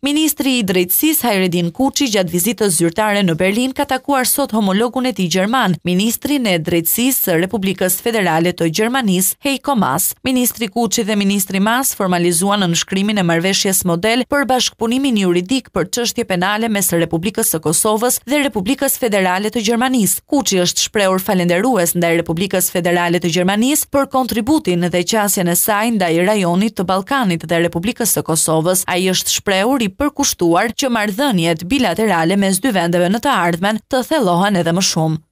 Ministri i Drejtësisë Hajredin Kuçi gjatë vizitës zyrtare në Berlin ka takuar sot homologun e tij gjerman, ministrin e Drejtësisë së Republikës Federale të Gjermanisë, Heiko Maas. Ministri Kuçi dhe ministri Maas formalizuan në shkrimin e marrëveshjes model për bashkëpunimin juridik për çështje penale mes Republikës së Kosovës dhe Republikës Federale të Gjermanisë. Kuçi është shprehur falenderues ndaj Republikës Federale të Gjermanisë për kontributin dhe qasjen e saj ndaj rajonit të Ballkanit dhe Republikës së Kosovës. Ai është shprehur i përkushtuar që marrëdhëniet bilaterale mes dy vendeve në të ardhmen të thellohen edhe më shumë.